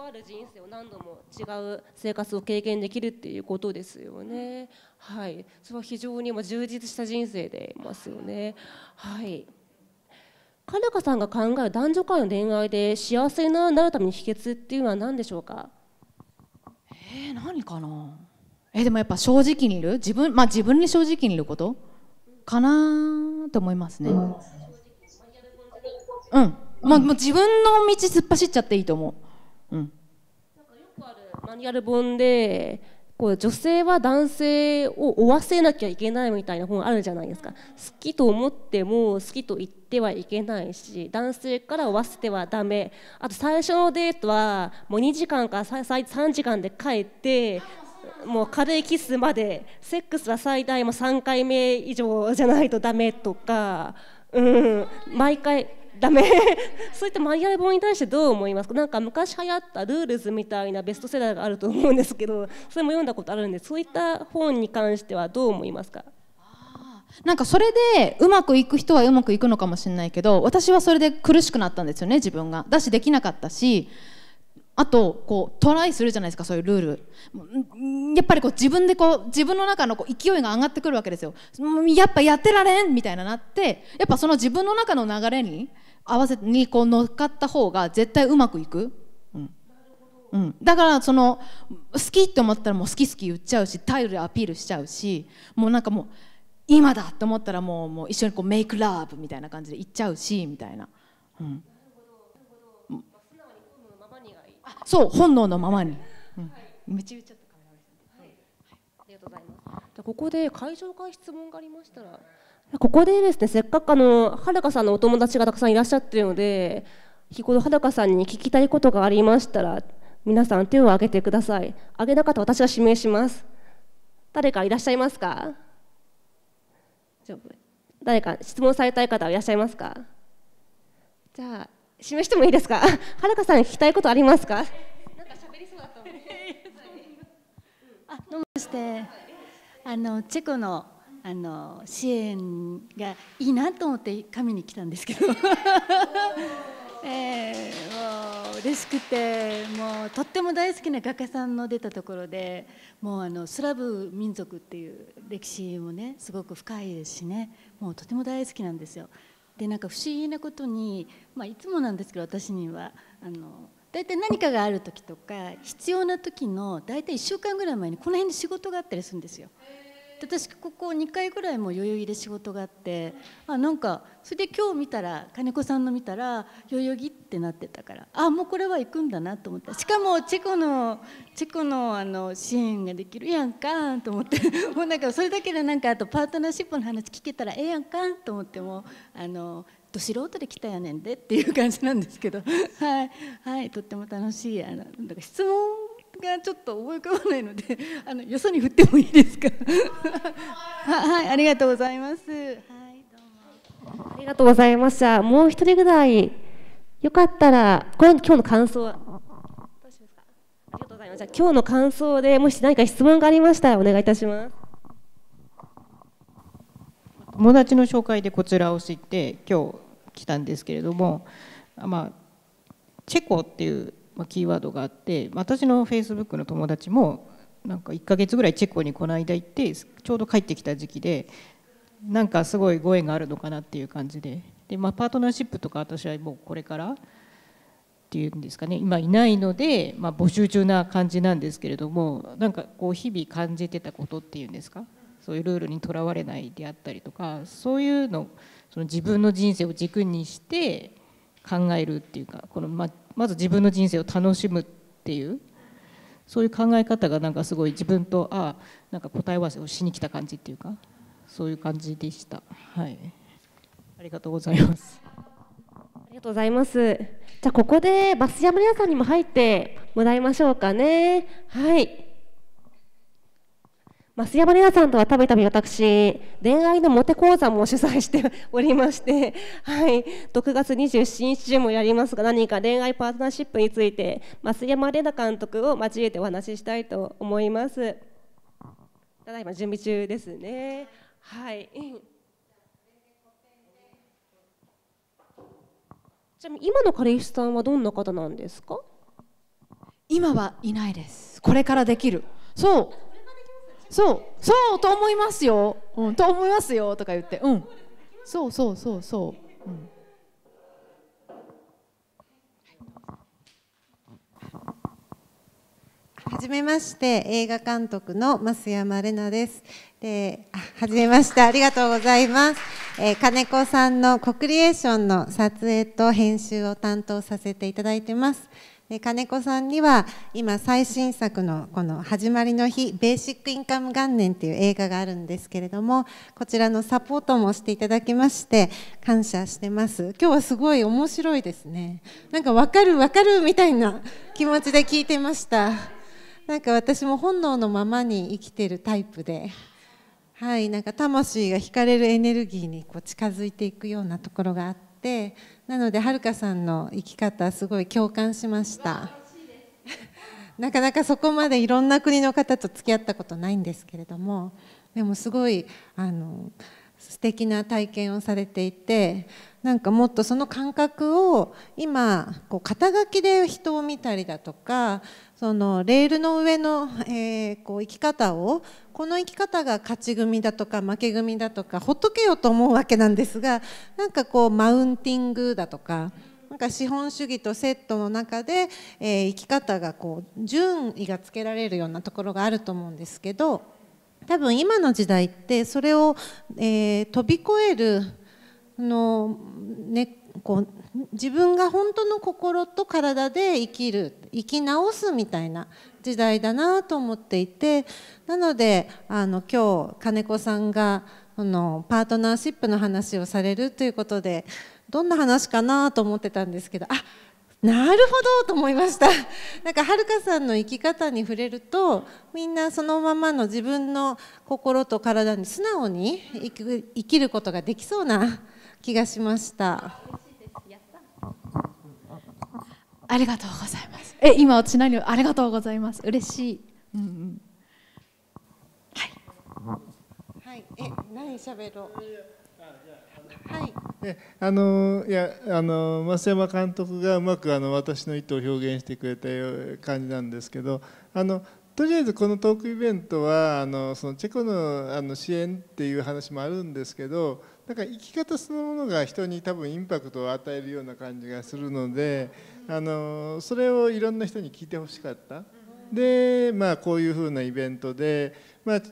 度る人生を何度も違う生活を経験できるっていうことですよね。はい、それは非常に充実した人生でいますよね。はい。かなかさんが考える男女間の恋愛で幸せになるために秘訣っていうのは何でしょうか。えー、何かな。えー、でもやっぱ正直にいる自分まあ自分に正直にいることかなと思いますね。うん。まあ、もう自分の道突っ走っちゃっていいと思う。マニュアル本でこう女性は男性を追わせなきゃいけないみたいな本あるじゃないですか好きと思っても好きと言ってはいけないし男性から追わせてはダメあと最初のデートはもう2時間から3時間で帰ってもう軽いキスまでセックスは最大も3回目以上じゃないとダメとか、うん、毎回ダメ そういったマュアル本に対してどう思いますかなんか昔流行ったルールズみたいなベストセラーがあると思うんですけどそれも読んだことあるんでそういった本に関してはどう思いますかなんかそれでうまくいく人はうまくいくのかもしれないけど私はそれで苦しくなったんですよね自分が。だしできなかったしあとこうトライするじゃないですかそういうルールやっぱりこう自分でこう自分の中のこう勢いが上がってくるわけですよやっぱやってられんみたいななってやっぱその自分の中の流れに合わせにこう乗っかった方が絶対うまくいく、うんうん、だからその好きって思ったらもう好き好き言っちゃうしタイルでアピールしちゃうしもうなんかもう今だと思ったらもうもう一緒にこうメイクラブみたいな感じで行っちゃうしみたいな。うん、そう本能のままに。うん、はい、ありがとうございます。じゃここで会場から質問がありましたら。ここでですねせっかくあのはるかさんのお友達がたくさんいらっしゃってるので日頃はるかさんに聞きたいことがありましたら皆さん手を挙げてください挙げなかった私が指名します誰かいらっしゃいますか誰か質問されたい方はいらっしゃいますかじゃあ示してもいいですか はるかさん聞きたいことありますかなんか喋りそうだと思もん、はい、あどうもしてあのチェコのあの支援がいいなと思って神に来たんですけど、えー、もう嬉しくてもうとっても大好きな画家さんの出たところでもうあのスラブ民族っていう歴史もねすごく深いですしねもうとても大好きなんですよ。でなんか不思議なことに、まあ、いつもなんですけど私にはあの大体何かがある時とか必要な時の大体1週間ぐらい前にこの辺で仕事があったりするんですよ。で私ここ2回ぐらいも代々木で仕事があってあなんかそれで今日見たら金子さんの見たら代々木ってなってたからあもうこれは行くんだなと思ってしかもチェコのチェコのあの支援ができるやんかと思って もうなんかそれだけでなんかあとパートナーシップの話聞けたらええやんかと思ってもあのど素人で来たやねんでっていう感じなんですけど はい、はい、とっても楽しいあのなんか質問がちょっと思い浮かばないので あのよそに振ってもいいですかは はいありがとうございますはいどうもありがとうございましたもう一人ぐらいよかったらこれ今日の感想はどうしますかありがとうございました今日の感想でもし何か質問がありましたらお願いいたします友達の紹介でこちらを知って今日来たんですけれどもまあチェコっていうまあ、キーワードがあって私のフェイスブックの友達もなんか1ヶ月ぐらいチェコにこの間行ってちょうど帰ってきた時期でなんかすごいご縁があるのかなっていう感じでで、まあ、パートナーシップとか私はもうこれからっていうんですかね今いないので、まあ、募集中な感じなんですけれどもなんかこう日々感じてたことっていうんですかそういうルールにとらわれないであったりとかそういうのその自分の人生を軸にして考えるっていうかこの、まあ、まず自分の人生を楽しむっていうそういう考え方がなんかすごい自分とああなんか答え合わせをしに来た感じっていうかそういう感じでした。はい、ありがとうございます。ありがとうございます。じゃあここでバスジャムの皆さんにも入ってもらいましょうかね。はい。増山玲奈さんとはたびたび私恋愛のモテ講座も主催しておりまして、はい、6月27日中もやりますが何か恋愛パートナーシップについて増山玲奈監督を交えてお話ししたいと思いますただいま準備中ですねはいじゃ今の彼氏さんはどんな方なんですか今はいないですこれからできるそうそうそうと思いますよ、うん、と思いますよとか言ってうんそうそうそうそう、うん、はじめまして映画監督の増山玲奈です。で、はじめましてありがとうございます。えー、金子さんのコクリエーションの撮影と編集を担当させていただいてます。金子さんには今最新作のこの「始まりの日ベーシックインカム元年」という映画があるんですけれどもこちらのサポートもしていただきまして感謝してます今日はすごい面白いですねなんか分かる分かるみたいな気持ちで聞いてましたなんか私も本能のままに生きてるタイプではいなんか魂が惹かれるエネルギーにこう近づいていくようなところがあってなのではるかさんの生き方すごい共感しました なかなかそこまでいろんな国の方と付き合ったことないんですけれどもでもすごいあの素敵な体験をされていてなんかもっとその感覚を今こう肩書きで人を見たりだとかそのレールの上の、えー、こう生き方をこの生き方が勝ち組だとか負け組だとかほっとけよと思うわけなんですがなんかこうマウンティングだとかなんか資本主義とセットの中で、えー、生き方がこう順位がつけられるようなところがあると思うんですけど多分今の時代ってそれを、えー、飛び越えるの根っこう自分が本当の心と体で生きる生き直すみたいな時代だなと思っていてなのであの今日金子さんがそのパートナーシップの話をされるということでどんな話かなと思ってたんですけどあなるほどと思いました なんかはるかさんの生き方に触れるとみんなそのままの自分の心と体に素直に生きることができそうな気がしました。ありがとうございます。え、今ちなみにありがとうございます。嬉しい。うん、うん、はい。はい。え、何喋ろう。はい。え、あのいやあの増山監督がうまくあの私の意図を表現してくれたよ感じなんですけど、あの。とりあえずこのトークイベントはあのそのチェコのあの支援っていう話もあるんですけどなんか生き方そのものが人に多分インパクトを与えるような感じがするのであのそれをいろんな人に聞いてほしかった。でまあこういうふうなイベントで、まあ、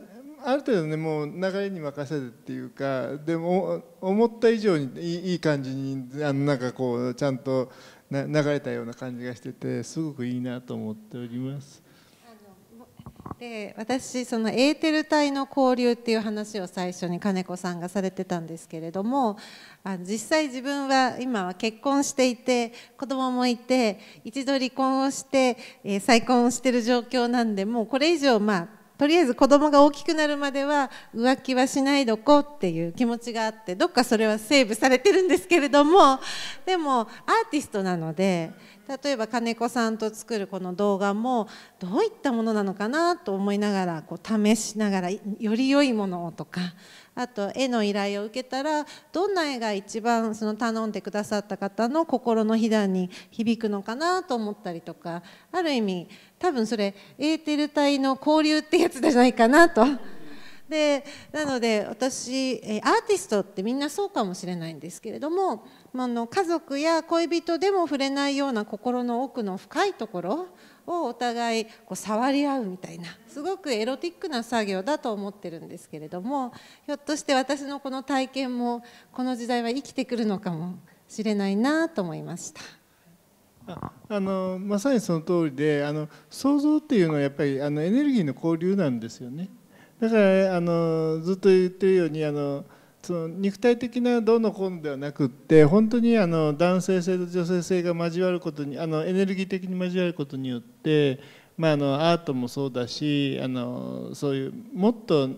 ある程度ねもう流れに任せるっていうかでも思った以上にいい感じにあのなんかこうちゃんと流れたような感じがしててすごくいいなと思っております。で私そのエーテル体の交流っていう話を最初に金子さんがされてたんですけれども実際自分は今は結婚していて子供もいて一度離婚をして再婚をしてる状況なんでもうこれ以上まあとりあえず子供が大きくなるまでは浮気はしないどこっていう気持ちがあってどっかそれはセーブされてるんですけれども でもアーティストなので例えば金子さんと作るこの動画もどういったものなのかなと思いながらこう試しながらより良いものをとかあと絵の依頼を受けたらどんな絵が一番その頼んでくださった方の心のひだに響くのかなと思ったりとかある意味多分それエーテル体の交流ってやつじゃないかなと。でなので私アーティストってみんなそうかもしれないんですけれどもあの家族や恋人でも触れないような心の奥の深いところをお互いこう触り合うみたいなすごくエロティックな作業だと思ってるんですけれどもひょっとして私のこの体験もこの時代は生きてくるのかもしれないなと思いました。あのまさにその通りであの想像っていうのはやっぱりあのエネルギーの交流なんですよねだからあのずっと言ってるようにあのその肉体的などうのこうのではなくって本当にあの男性性と女性性が交わることにあのエネルギー的に交わることによって、まあ、あのアートもそうだしあのそういうもっと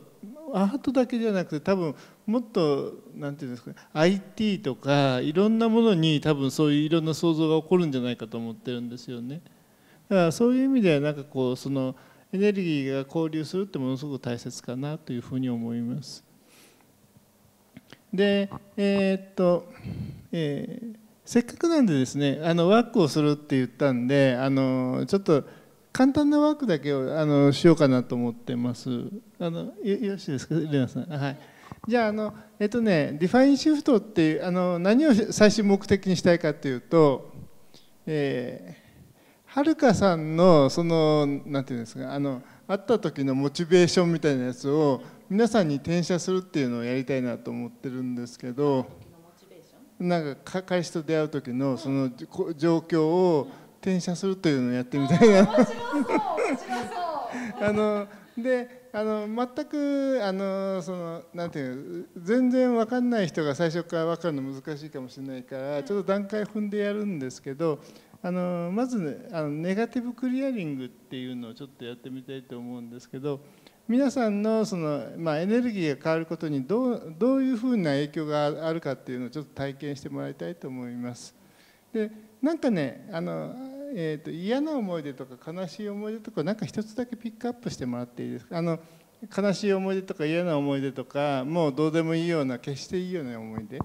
アートだけじゃなくて多分もっとんて言うんですか IT とかいろんなものに多分そういういろんな想像が起こるんじゃないかと思ってるんですよね。だからそういう意味ではなんかこうそのエネルギーが交流するってものすごく大切かなというふうに思います。でえー、っと、えー、せっかくなんでですねあのワークをするって言ったんであのちょっと簡単なワークだけをあのしようかなと思ってます。あのよろしいですかレナさんはいじゃああの、えっとね、ディファインシフトっていうあの何を最終目的にしたいかっていうと、えー、はるかさんのそのなんていうんですかあの会った時のモチベーションみたいなやつを皆さんに転写するっていうのをやりたいなと思ってるんですけどなんか彼氏と出会う時のその状況を転写するというのをやってみたいな。あのであの全くあのそのなんていう全然分かんない人が最初から分かるの難しいかもしれないから、ちょっと段階踏んでやるんですけどあのまず、ね、あのネガティブクリアリングっていうのをちょっとやってみたいと思うんですけど皆さんのその、まあ、エネルギーが変わることにどうどういうふうな影響があるかっていうのをちょっと体験してもらいたいと思います。でなんかねあのえーと、嫌な思い出とか悲しい思い出とか何か一つだけピックアップしてもらっていいですかあの悲しい思い出とか嫌な思い出とかもうどうでもいいような決していいような思い出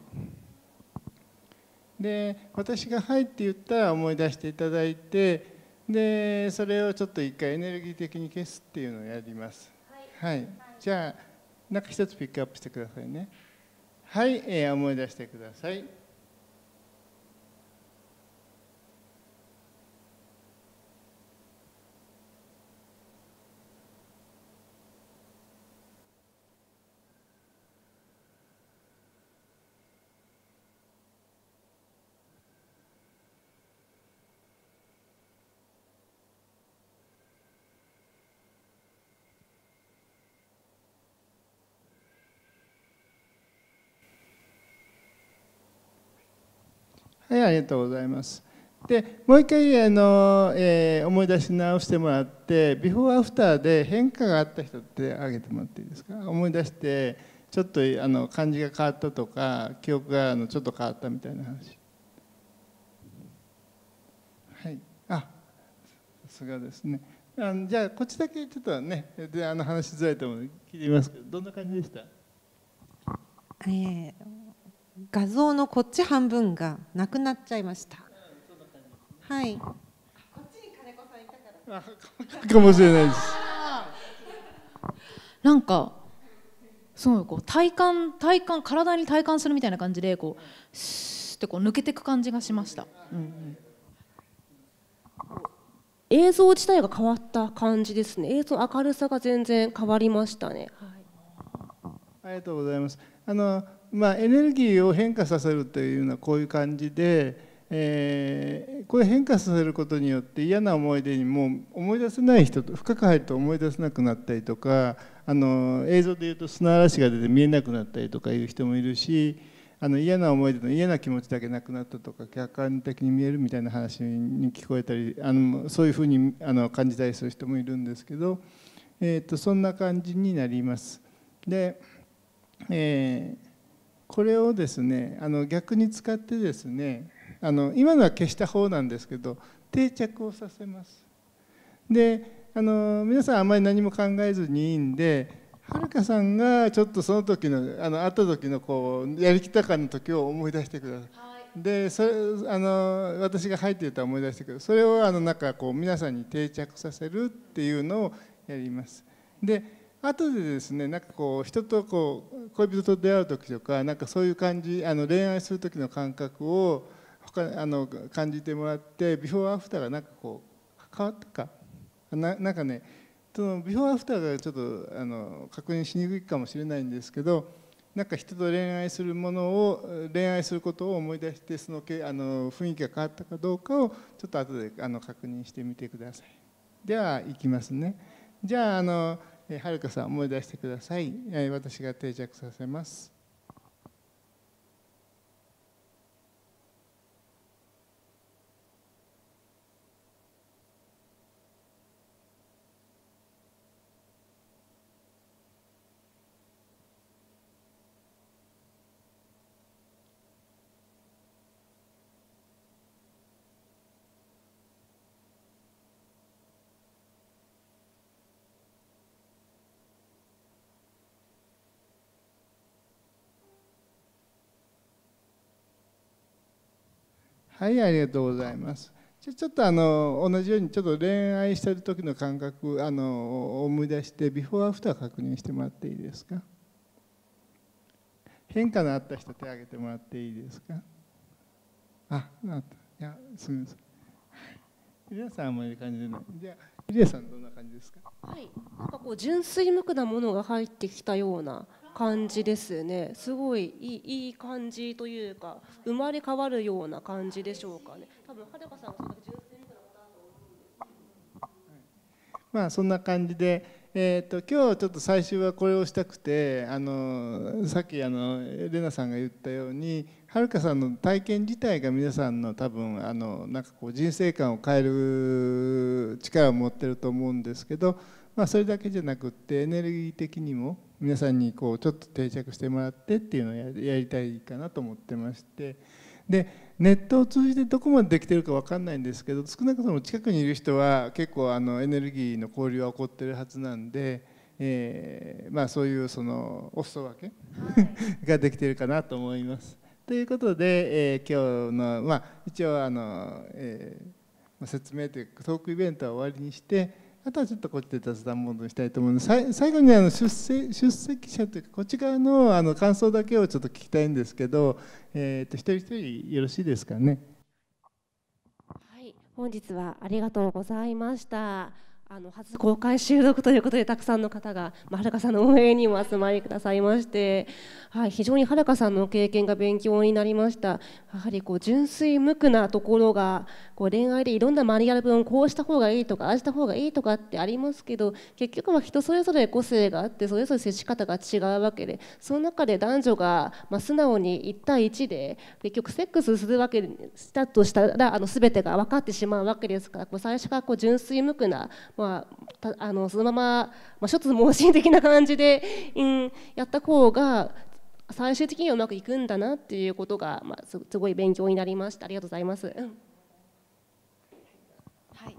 で私が「はい」って言ったら思い出していただいてでそれをちょっと一回エネルギー的に消すっていうのをやります、はい、はい、じゃあ何か一つピックアップしてくださいねはい、えー、思い出してくださいはい、ありがとうございます。でもう一回あの、えー、思い出し直してもらってビフォーアフターで変化があった人って挙げてもらっていいですか思い出してちょっとあの感じが変わったとか記憶があのちょっと変わったみたいな話はいあさすがですねあのじゃあこっちだけちょっとねであの話しづらいと思うので聞いてみますけどどんな感じでしたえー画像のこっち半分がなくなっちゃいました。はい。こっちに金子さんいたから。かもしれないです。なんか。そう、こう体感体感体に体感するみたいな感じでこうシってこう抜けていく感じがしました、映像自体が変わった感じですね映像明るさが全然変わりましたね、はい、ありがとうございますあのまあ、エネルギーを変化させるというのはこういう感じで、えー、これ変化させることによって嫌な思い出にもう思い出せない人とく入ると思い出せなくなったりとかあの映像でいうと砂嵐が出て見えなくなったりとかいう人もいるしあの嫌な思い出の嫌な気持ちだけなくなったとか客観的に見えるみたいな話に聞こえたりあのそういうふうにあの感じたりする人もいるんですけど、えー、とそんな感じになります。で、えーこれをですねあの逆に使ってですねあの今のは消した方なんですけど定着をさせます。であの皆さんあまり何も考えずにいいんではるかさんがちょっとその時のあの会った時のこうやりきたかの時を思い出してください。でそれあの私が入っていた思い出してくださいそれをあのなんかこう皆さんに定着させるっていうのをやります。で後でですねなんかこう人とこう恋人と出会う時とかなんかそういう感じあの恋愛する時の感覚を他あの感じてもらってビフォーアフターがなんかこう変わったかななんかねそのビフォーアフターがちょっとあの確認しにくいかもしれないんですけどなんか人と恋愛するものを恋愛することを思い出してそのけあの雰囲気が変わったかどうかをちょっと後であの確認してみてください。では行きますね。じゃああのはるかさん思い出してください私が定着させますはい、ありがとうございます。じゃちょっとあの同じようにちょっと恋愛してる時の感覚あの思い出してビフォーアフター確認してもらっていいですか変化のあった人手を挙げてもらっていいですかああいやすみませんゆりさんあんまり感じでないじゃあゆりやさんどんな感じですかはいなんかこう純粋無垢なものが入ってきたような感じですねすごいいいいい感じというか生まれ変わるような感じでしょうかね多分はるかさんそれだけ純粋なだと思うんですまあそんな感じでえーと、と今日ちょっと最終はこれをしたくてあのさっきあのレナさんが言ったようにはるかさんの体験自体が皆さんの多分あのなんかこう人生観を変える力を持ってると思うんですけど、まあ、それだけじゃなくってエネルギー的にも皆さんにこうちょっと定着してもらってっていうのをやりたいかなと思ってましてでネットを通じてどこまでできてるか分かんないんですけど少なくとも近くにいる人は結構あのエネルギーの交流は起こってるはずなんで、えー、まあ、そういうそのお裾分けができてるかなと思います。ということで、えー、今日の、まあ、一応あの、えー、説明というかトークイベントは終わりにして。あとはちょっとこっちで雑談モードにしたいと思うので最後にあの出席出席者というかこっち側のあの感想だけをちょっと聞きたいんですけど、えーと、と一人一人よろしいですかね。はい、本日はありがとうございました。あの初公開収録ということでたくさんの方が、まあ、はるかさんの応援にも集まりくださいまして、はい、非常にはるかさんの経験が勉強になりましたやはりこう純粋無垢なところがこう恋愛でいろんなマニュアル文をこうした方がいいとかああした方がいいとかってありますけど結局は人それぞれ個性があってそれぞれ接し方が違うわけでその中で男女が、まあ、素直に1対1で結局セックスするわけしたとしたらあの全てが分かってしまうわけですからこう最初からこう純粋無垢なまあ、あのそのまま、まあ、ちょっと盲信的な感じで、うん、やった方が最終的にはうまくいくんだなっていうことが、まあ、すごい勉強になりましたありがとうございます。はい、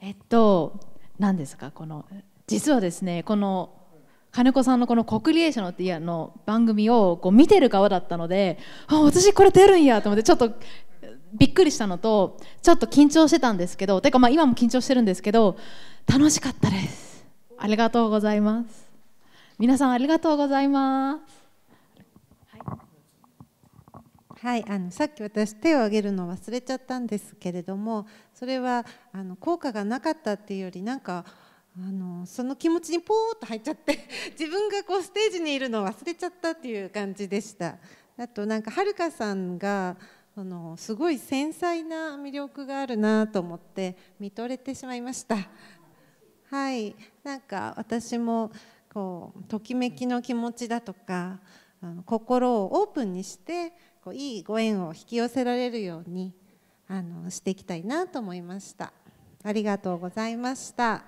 えっと何ですかこの実はですねこの金子さんのこの「コクリエーション」っていうの番組をこう見てる側だったのであ私これ出るんやと思ってちょっとびっくりしたのとちょっと緊張してたんですけどてかまあ今も緊張してるんですけど楽しかったですありがとうございます皆さんありがとうございますはい、あのさっき私手を挙げるの忘れちゃったんですけれどもそれはあの効果がなかったっていうよりなんかあのその気持ちにポーッと入っちゃって 自分がこうステージにいるのを忘れちゃったっていう感じでした。あとなんかはるかさんがそのすごい繊細な魅力があるなと思って見とれてしまいました。はい、なんか私もこうときめきの気持ちだとかあの心をオープンにしてこういいご縁を引き寄せられるようにあのしていきたいなと思いました。ありがとうございました。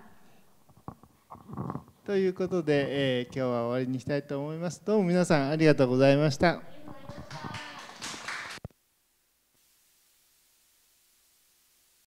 ということで、えー、今日は終わりにしたいと思います。どうも皆さんありがとうございました。